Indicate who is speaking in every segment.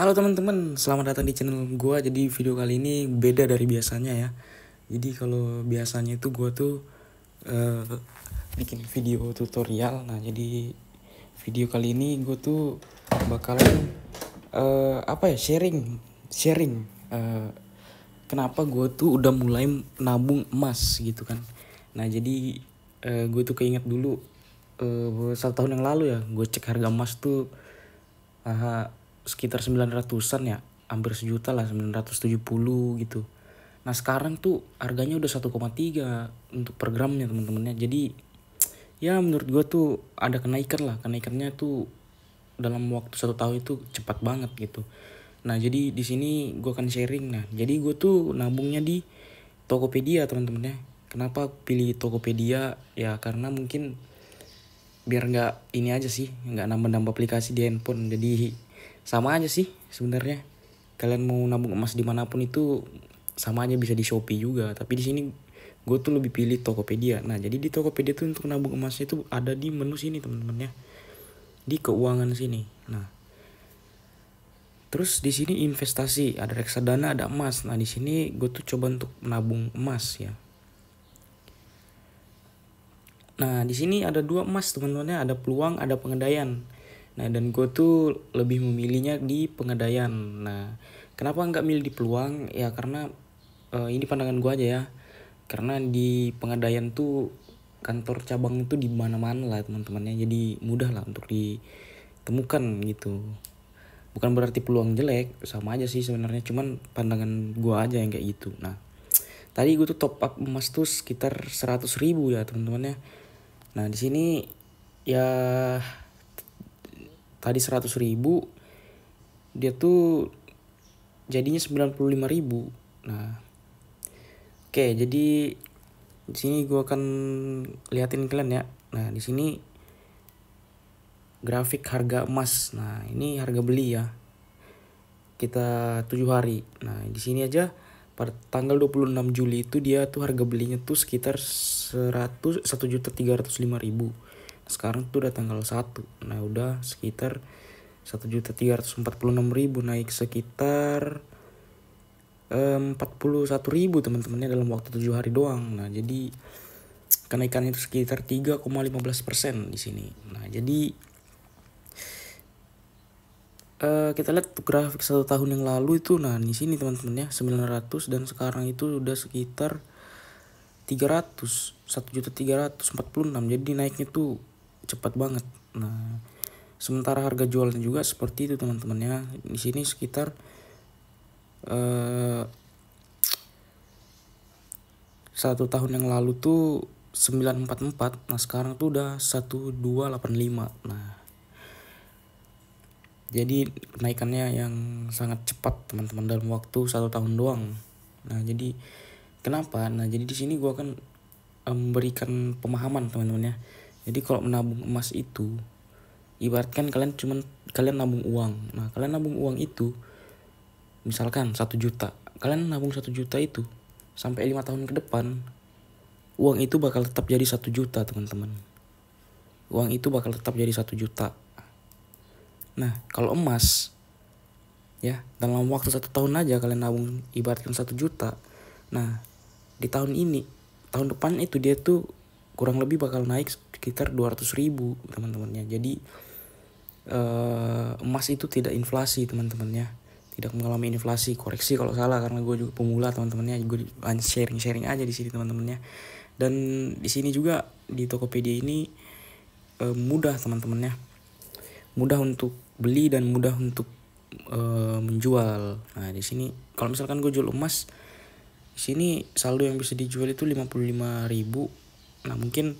Speaker 1: Halo teman-teman, selamat datang di channel gue. Jadi video kali ini beda dari biasanya ya. Jadi kalau biasanya itu gue tuh uh, bikin video tutorial. Nah jadi video kali ini gue tuh bakalan uh, apa ya sharing, sharing. Uh, kenapa gue tuh udah mulai nabung emas gitu kan? Nah jadi uh, gue tuh keinget dulu uh, satu tahun yang lalu ya, gue cek harga emas tuh. Uh, sekitar 900-an ya hampir sejuta lah 970 gitu nah sekarang tuh harganya udah 1,3 untuk per gramnya teman-temannya jadi ya menurut gue tuh ada kenaikan lah kenaikannya tuh dalam waktu satu tahun itu cepat banget gitu nah jadi di sini gue akan sharing nah jadi gue tuh nabungnya di Tokopedia teman-teman ya kenapa pilih Tokopedia ya karena mungkin biar nggak ini aja sih nggak nambah-nambah aplikasi di handphone jadi sama aja sih sebenarnya kalian mau nabung emas dimanapun itu sama aja bisa di Shopee juga tapi di sini gue tuh lebih pilih Tokopedia nah jadi di Tokopedia tuh untuk nabung emasnya itu ada di menu sini teman-teman ya di keuangan sini nah terus di sini investasi ada reksadana ada emas nah di sini gue tuh coba untuk menabung emas ya nah di sini ada dua emas teman-temannya ada peluang ada pengendalian Nah, dan gue tuh lebih memilihnya di pengadaian. Nah, kenapa nggak milih di peluang? Ya karena uh, ini pandangan gue aja ya. Karena di pengadaian tuh kantor cabang itu di mana-mana lah teman-temannya. Jadi mudah lah untuk ditemukan gitu. Bukan berarti peluang jelek, sama aja sih sebenarnya. Cuman pandangan gue aja yang kayak gitu. Nah, tadi gue tuh top up emas tuh sekitar 100 ribu ya teman-temannya. Nah, di sini ya tadi 100 ribu dia tuh jadinya 95 ribu nah oke jadi di sini gue akan liatin kalian ya nah di sini grafik harga emas nah ini harga beli ya kita tujuh hari nah di sini aja pada tanggal 26 Juli itu dia tuh harga belinya tuh sekitar 100 satu juta lima ribu sekarang tuh udah tanggal 1 nah udah sekitar 1.346.000 naik sekitar eh, satu ribu teman-temannya dalam waktu tujuh hari doang. Nah, jadi kenaikan itu sekitar 3,15 persen di sini. Nah, jadi uh, kita lihat grafik satu tahun yang lalu itu, nah di sini teman-temannya 900 dan sekarang itu udah sekitar 300 satu juta enam, jadi naiknya tuh cepat banget. Nah, sementara harga jualnya juga seperti itu teman-teman ya. Di sini sekitar eh, satu tahun yang lalu tuh 944, nah sekarang tuh udah 1285. Nah, jadi kenaikannya yang sangat cepat teman-teman dalam waktu satu tahun doang. Nah, jadi kenapa? Nah, jadi di sini gue akan eh, memberikan pemahaman teman-teman ya jadi kalau menabung emas itu ibaratkan kalian cuman kalian nabung uang nah kalian nabung uang itu misalkan satu juta kalian nabung satu juta itu sampai lima tahun ke depan uang itu bakal tetap jadi satu juta teman-teman uang itu bakal tetap jadi satu juta nah kalau emas ya dalam waktu satu tahun aja kalian nabung ibaratkan satu juta nah di tahun ini tahun depan itu dia tuh kurang lebih bakal naik sekitar 200 ribu teman-temannya jadi uh, emas itu tidak inflasi teman-temannya tidak mengalami inflasi koreksi kalau salah karena gue juga pemula teman-temannya gue sharing sharing aja di sini teman-temannya dan di sini juga di Tokopedia ini uh, mudah teman-temannya mudah untuk beli dan mudah untuk uh, menjual nah di sini kalau misalkan gue jual emas di sini saldo yang bisa dijual itu 55 ribu nah mungkin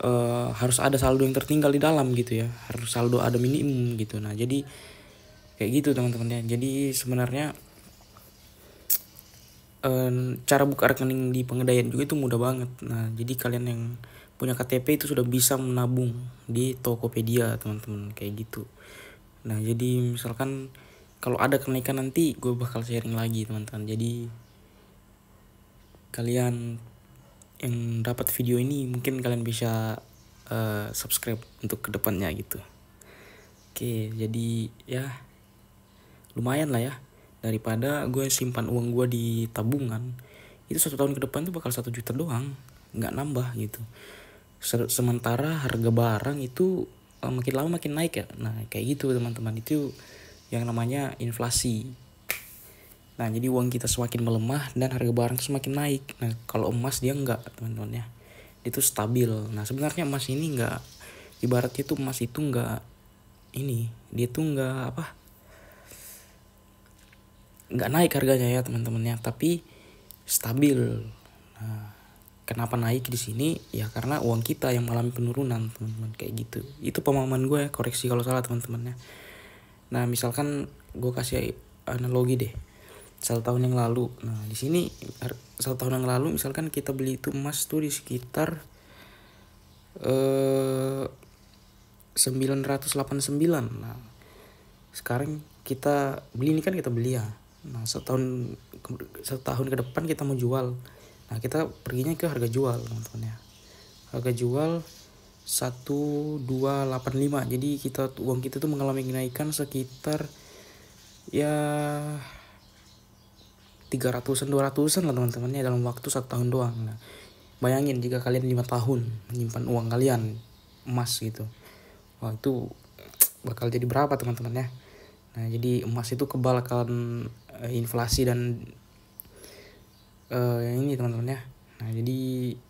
Speaker 1: e, harus ada saldo yang tertinggal di dalam gitu ya harus saldo ada minimum gitu nah jadi kayak gitu teman-teman ya jadi sebenarnya e, cara buka rekening di pengendalian juga itu mudah banget nah jadi kalian yang punya KTP itu sudah bisa menabung di Tokopedia teman-teman kayak gitu nah jadi misalkan kalau ada kenaikan nanti gue bakal sharing lagi teman-teman jadi kalian yang dapat video ini mungkin kalian bisa uh, subscribe untuk kedepannya gitu oke jadi ya lumayan lah ya daripada gue simpan uang gue di tabungan itu satu tahun ke depan tuh bakal satu juta doang nggak nambah gitu sementara harga barang itu eh, makin lama makin naik ya nah kayak gitu teman-teman itu yang namanya inflasi Nah, jadi uang kita semakin melemah dan harga barang semakin naik. Nah, kalau emas dia enggak, teman-teman ya. Itu stabil. Nah, sebenarnya emas ini enggak ibaratnya tuh emas itu enggak ini, dia tuh enggak apa? Enggak naik harganya ya, teman-teman ya, tapi stabil. Nah, kenapa naik di sini? Ya karena uang kita yang mengalami penurunan, teman-teman, kayak gitu. Itu pemahaman gue ya, koreksi kalau salah, teman-teman ya. Nah, misalkan gue kasih analogi deh satu tahun yang lalu nah di sini satu tahun yang lalu misalkan kita beli itu emas tuh di sekitar eh 989 nah sekarang kita beli ini kan kita beli ya nah setahun setahun ke depan kita mau jual nah kita perginya ke harga jual teman-teman ya harga jual 1285 jadi kita uang kita tuh mengalami kenaikan sekitar ya tiga ratusan dua ratusan lah teman-temannya dalam waktu satu tahun doang nah, bayangin jika kalian lima tahun menyimpan uang kalian emas gitu wah itu bakal jadi berapa teman temannya nah jadi emas itu kebal akan uh, eh, inflasi dan uh, eh, yang ini teman temannya nah jadi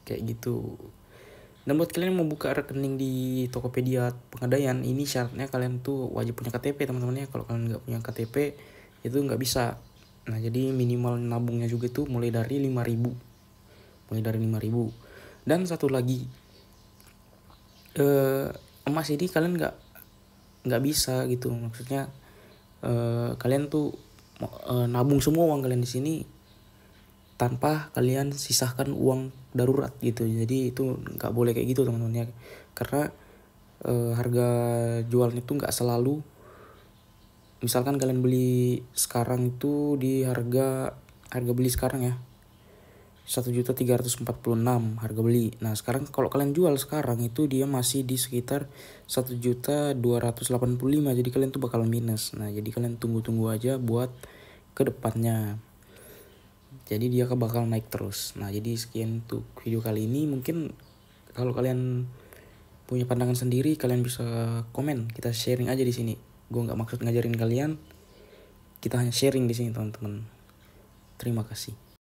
Speaker 1: kayak gitu dan buat kalian yang mau buka rekening di Tokopedia pengadaian ini syaratnya kalian tuh wajib punya KTP teman temannya kalau kalian nggak punya KTP itu nggak bisa Nah jadi minimal nabungnya juga itu mulai dari 5000 Mulai dari 5000 Dan satu lagi eh, Emas ini kalian gak, gak bisa gitu maksudnya eh, kalian tuh eh, nabung semua uang kalian di sini tanpa kalian sisahkan uang darurat gitu jadi itu nggak boleh kayak gitu teman-teman ya karena eh, harga jualnya tuh nggak selalu misalkan kalian beli sekarang itu di harga harga beli sekarang ya satu juta tiga ratus empat puluh enam harga beli. Nah sekarang kalau kalian jual sekarang itu dia masih di sekitar satu juta dua ratus delapan puluh lima. Jadi kalian tuh bakal minus. Nah jadi kalian tunggu-tunggu aja buat kedepannya. Jadi dia bakal naik terus. Nah jadi sekian untuk video kali ini. Mungkin kalau kalian punya pandangan sendiri kalian bisa komen. Kita sharing aja di sini gue nggak maksud ngajarin kalian kita hanya sharing di sini teman-teman terima kasih